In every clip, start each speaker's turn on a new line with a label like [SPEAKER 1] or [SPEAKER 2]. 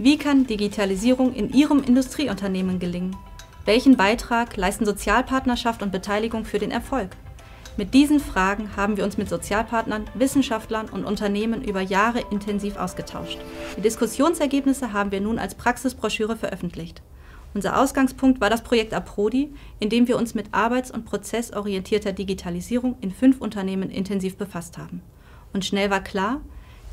[SPEAKER 1] Wie kann Digitalisierung in Ihrem Industrieunternehmen gelingen? Welchen Beitrag leisten Sozialpartnerschaft und Beteiligung für den Erfolg? Mit diesen Fragen haben wir uns mit Sozialpartnern, Wissenschaftlern und Unternehmen über Jahre intensiv ausgetauscht. Die Diskussionsergebnisse haben wir nun als Praxisbroschüre veröffentlicht. Unser Ausgangspunkt war das Projekt APRODI, in dem wir uns mit arbeits- und prozessorientierter Digitalisierung in fünf Unternehmen intensiv befasst haben. Und schnell war klar,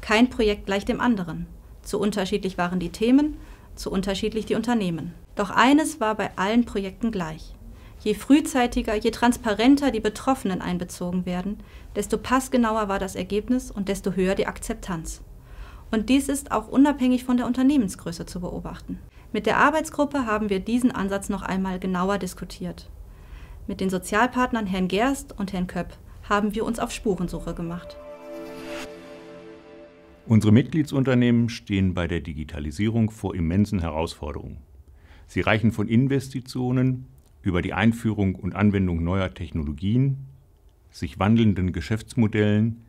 [SPEAKER 1] kein Projekt gleich dem anderen. Zu unterschiedlich waren die Themen, zu unterschiedlich die Unternehmen. Doch eines war bei allen Projekten gleich. Je frühzeitiger, je transparenter die Betroffenen einbezogen werden, desto passgenauer war das Ergebnis und desto höher die Akzeptanz. Und dies ist auch unabhängig von der Unternehmensgröße zu beobachten. Mit der Arbeitsgruppe haben wir diesen Ansatz noch einmal genauer diskutiert. Mit den Sozialpartnern Herrn Gerst und Herrn Köpp haben wir uns auf Spurensuche gemacht.
[SPEAKER 2] Unsere Mitgliedsunternehmen stehen bei der Digitalisierung vor immensen Herausforderungen. Sie reichen von Investitionen über die Einführung und Anwendung neuer Technologien, sich wandelnden Geschäftsmodellen,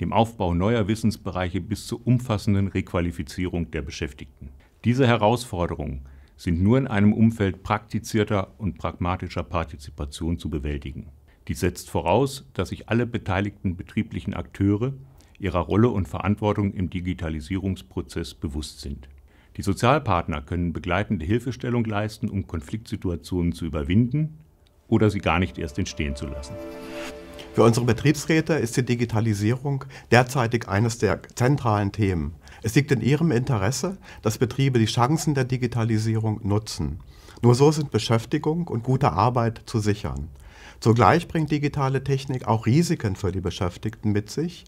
[SPEAKER 2] dem Aufbau neuer Wissensbereiche bis zur umfassenden Requalifizierung der Beschäftigten. Diese Herausforderungen sind nur in einem Umfeld praktizierter und pragmatischer Partizipation zu bewältigen. Dies setzt voraus, dass sich alle beteiligten betrieblichen Akteure ihrer Rolle und Verantwortung im Digitalisierungsprozess bewusst sind. Die Sozialpartner können begleitende Hilfestellung leisten, um Konfliktsituationen zu überwinden
[SPEAKER 3] oder sie gar nicht erst entstehen zu lassen. Für unsere Betriebsräte ist die Digitalisierung derzeitig eines der zentralen Themen. Es liegt in ihrem Interesse, dass Betriebe die Chancen der Digitalisierung nutzen. Nur so sind Beschäftigung und gute Arbeit zu sichern. Zugleich bringt digitale Technik auch Risiken für die Beschäftigten mit sich,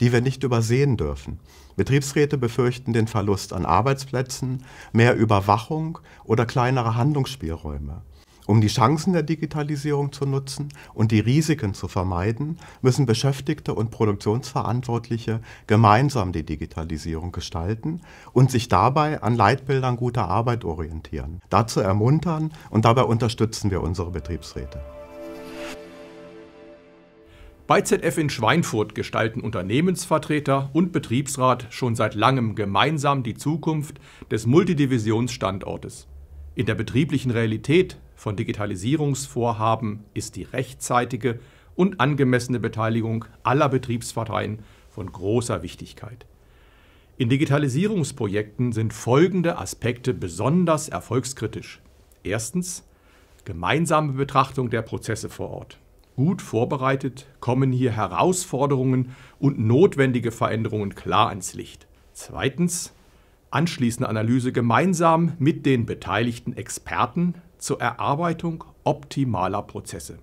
[SPEAKER 3] die wir nicht übersehen dürfen. Betriebsräte befürchten den Verlust an Arbeitsplätzen, mehr Überwachung oder kleinere Handlungsspielräume. Um die Chancen der Digitalisierung zu nutzen und die Risiken zu vermeiden, müssen Beschäftigte und Produktionsverantwortliche gemeinsam die Digitalisierung gestalten und sich dabei an Leitbildern guter Arbeit orientieren, dazu ermuntern und dabei unterstützen wir unsere Betriebsräte.
[SPEAKER 4] Bei ZF in Schweinfurt gestalten Unternehmensvertreter und Betriebsrat schon seit langem gemeinsam die Zukunft des Multidivisionsstandortes. In der betrieblichen Realität von Digitalisierungsvorhaben ist die rechtzeitige und angemessene Beteiligung aller Betriebsparteien von großer Wichtigkeit. In Digitalisierungsprojekten sind folgende Aspekte besonders erfolgskritisch. Erstens gemeinsame Betrachtung der Prozesse vor Ort. Gut vorbereitet kommen hier Herausforderungen und notwendige Veränderungen klar ans Licht. Zweitens, anschließende Analyse gemeinsam mit den beteiligten Experten zur Erarbeitung optimaler Prozesse.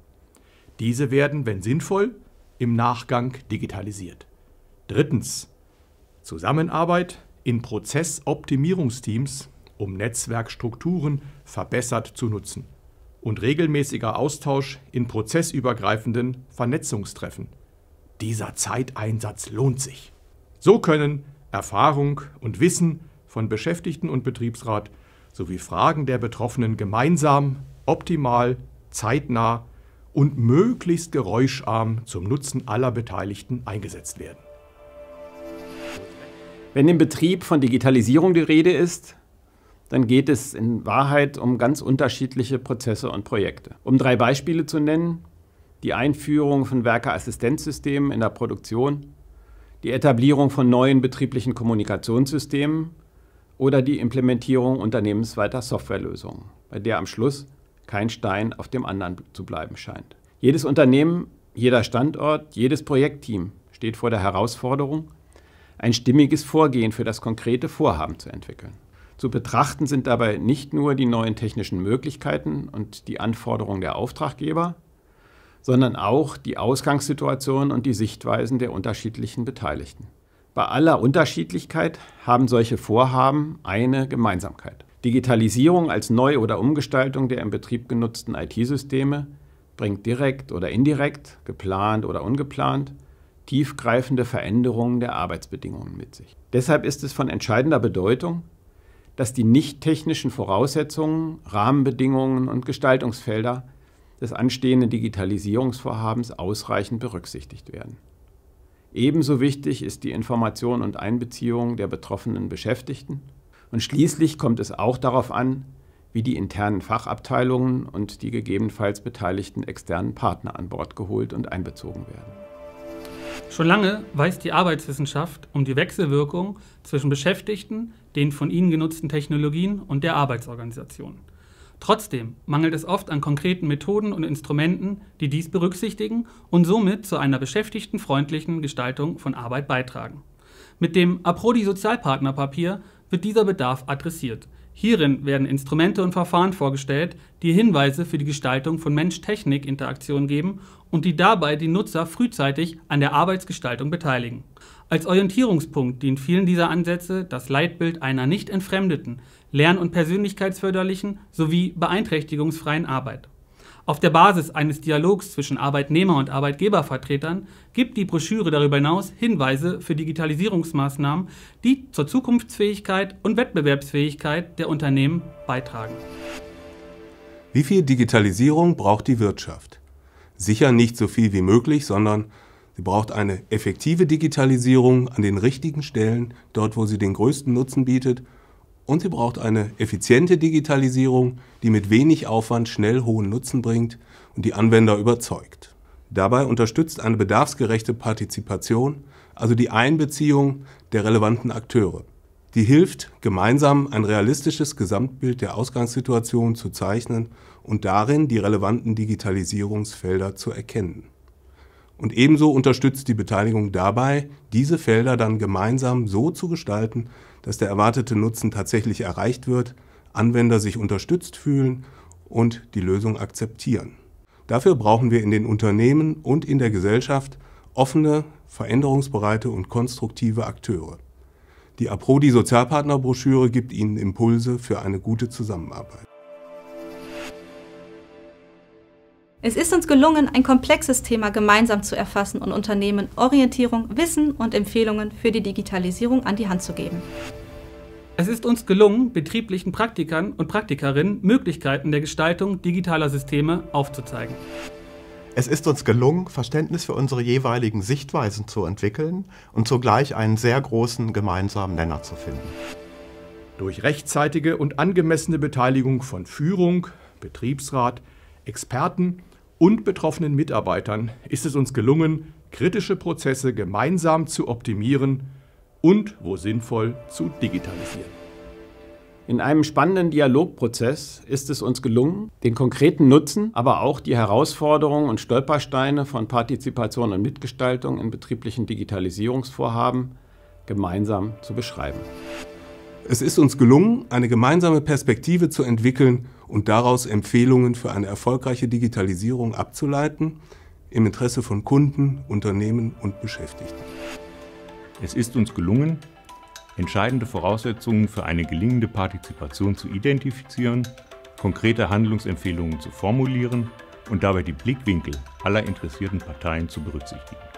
[SPEAKER 4] Diese werden, wenn sinnvoll, im Nachgang digitalisiert. Drittens, Zusammenarbeit in Prozessoptimierungsteams, um Netzwerkstrukturen verbessert zu nutzen und regelmäßiger Austausch in prozessübergreifenden Vernetzungstreffen. Dieser Zeiteinsatz lohnt sich. So können Erfahrung und Wissen von Beschäftigten und Betriebsrat sowie Fragen der Betroffenen gemeinsam, optimal, zeitnah und möglichst geräuscharm zum Nutzen aller Beteiligten eingesetzt werden.
[SPEAKER 5] Wenn im Betrieb von Digitalisierung die Rede ist, dann geht es in Wahrheit um ganz unterschiedliche Prozesse und Projekte. Um drei Beispiele zu nennen, die Einführung von Werkeassistenzsystemen in der Produktion, die Etablierung von neuen betrieblichen Kommunikationssystemen oder die Implementierung unternehmensweiter Softwarelösungen, bei der am Schluss kein Stein auf dem anderen zu bleiben scheint. Jedes Unternehmen, jeder Standort, jedes Projektteam steht vor der Herausforderung, ein stimmiges Vorgehen für das konkrete Vorhaben zu entwickeln. Zu betrachten sind dabei nicht nur die neuen technischen Möglichkeiten und die Anforderungen der Auftraggeber, sondern auch die Ausgangssituation und die Sichtweisen der unterschiedlichen Beteiligten. Bei aller Unterschiedlichkeit haben solche Vorhaben eine Gemeinsamkeit. Digitalisierung als Neu- oder Umgestaltung der im Betrieb genutzten IT-Systeme bringt direkt oder indirekt, geplant oder ungeplant, tiefgreifende Veränderungen der Arbeitsbedingungen mit sich. Deshalb ist es von entscheidender Bedeutung, dass die nicht technischen Voraussetzungen, Rahmenbedingungen und Gestaltungsfelder des anstehenden Digitalisierungsvorhabens ausreichend berücksichtigt werden. Ebenso wichtig ist die Information und Einbeziehung der betroffenen Beschäftigten. Und schließlich kommt es auch darauf an, wie die internen Fachabteilungen und die gegebenenfalls beteiligten externen Partner an Bord geholt und einbezogen werden.
[SPEAKER 6] Schon lange weiß die Arbeitswissenschaft um die Wechselwirkung zwischen Beschäftigten, den von ihnen genutzten Technologien und der Arbeitsorganisation. Trotzdem mangelt es oft an konkreten Methoden und Instrumenten, die dies berücksichtigen und somit zu einer beschäftigtenfreundlichen Gestaltung von Arbeit beitragen. Mit dem Aprodi Sozialpartnerpapier wird dieser Bedarf adressiert, Hierin werden Instrumente und Verfahren vorgestellt, die Hinweise für die Gestaltung von Mensch-Technik-Interaktion geben und die dabei die Nutzer frühzeitig an der Arbeitsgestaltung beteiligen. Als Orientierungspunkt dient vielen dieser Ansätze das Leitbild einer nicht entfremdeten, lern- und persönlichkeitsförderlichen sowie beeinträchtigungsfreien Arbeit. Auf der Basis eines Dialogs zwischen Arbeitnehmer- und Arbeitgebervertretern gibt die Broschüre darüber hinaus Hinweise für Digitalisierungsmaßnahmen, die zur Zukunftsfähigkeit und Wettbewerbsfähigkeit der Unternehmen beitragen.
[SPEAKER 7] Wie viel Digitalisierung braucht die Wirtschaft? Sicher nicht so viel wie möglich, sondern sie braucht eine effektive Digitalisierung an den richtigen Stellen, dort wo sie den größten Nutzen bietet und sie braucht eine effiziente Digitalisierung, die mit wenig Aufwand schnell hohen Nutzen bringt und die Anwender überzeugt. Dabei unterstützt eine bedarfsgerechte Partizipation, also die Einbeziehung der relevanten Akteure. Die hilft, gemeinsam ein realistisches Gesamtbild der Ausgangssituation zu zeichnen und darin die relevanten Digitalisierungsfelder zu erkennen. Und ebenso unterstützt die Beteiligung dabei, diese Felder dann gemeinsam so zu gestalten, dass der erwartete Nutzen tatsächlich erreicht wird, Anwender sich unterstützt fühlen und die Lösung akzeptieren. Dafür brauchen wir in den Unternehmen und in der Gesellschaft offene, veränderungsbereite und konstruktive Akteure. Die Aprodi Sozialpartnerbroschüre gibt Ihnen Impulse für eine gute Zusammenarbeit.
[SPEAKER 1] Es ist uns gelungen, ein komplexes Thema gemeinsam zu erfassen und Unternehmen Orientierung, Wissen und Empfehlungen für die Digitalisierung an die Hand zu geben.
[SPEAKER 6] Es ist uns gelungen, betrieblichen Praktikern und Praktikerinnen Möglichkeiten der Gestaltung digitaler Systeme aufzuzeigen.
[SPEAKER 3] Es ist uns gelungen, Verständnis für unsere jeweiligen Sichtweisen zu entwickeln und zugleich einen sehr großen gemeinsamen Nenner zu finden. Durch
[SPEAKER 4] rechtzeitige und angemessene Beteiligung von Führung, Betriebsrat, Experten und betroffenen Mitarbeitern ist es uns gelungen, kritische Prozesse gemeinsam
[SPEAKER 5] zu optimieren und, wo sinnvoll, zu digitalisieren. In einem spannenden Dialogprozess ist es uns gelungen, den konkreten Nutzen, aber auch die Herausforderungen und Stolpersteine von Partizipation und Mitgestaltung in betrieblichen Digitalisierungsvorhaben gemeinsam zu beschreiben.
[SPEAKER 7] Es ist uns gelungen, eine gemeinsame Perspektive zu entwickeln und daraus Empfehlungen für eine erfolgreiche Digitalisierung abzuleiten, im Interesse von Kunden, Unternehmen und Beschäftigten. Es ist uns gelungen, entscheidende Voraussetzungen für eine gelingende
[SPEAKER 2] Partizipation zu identifizieren, konkrete Handlungsempfehlungen zu formulieren und dabei die Blickwinkel aller interessierten Parteien zu berücksichtigen.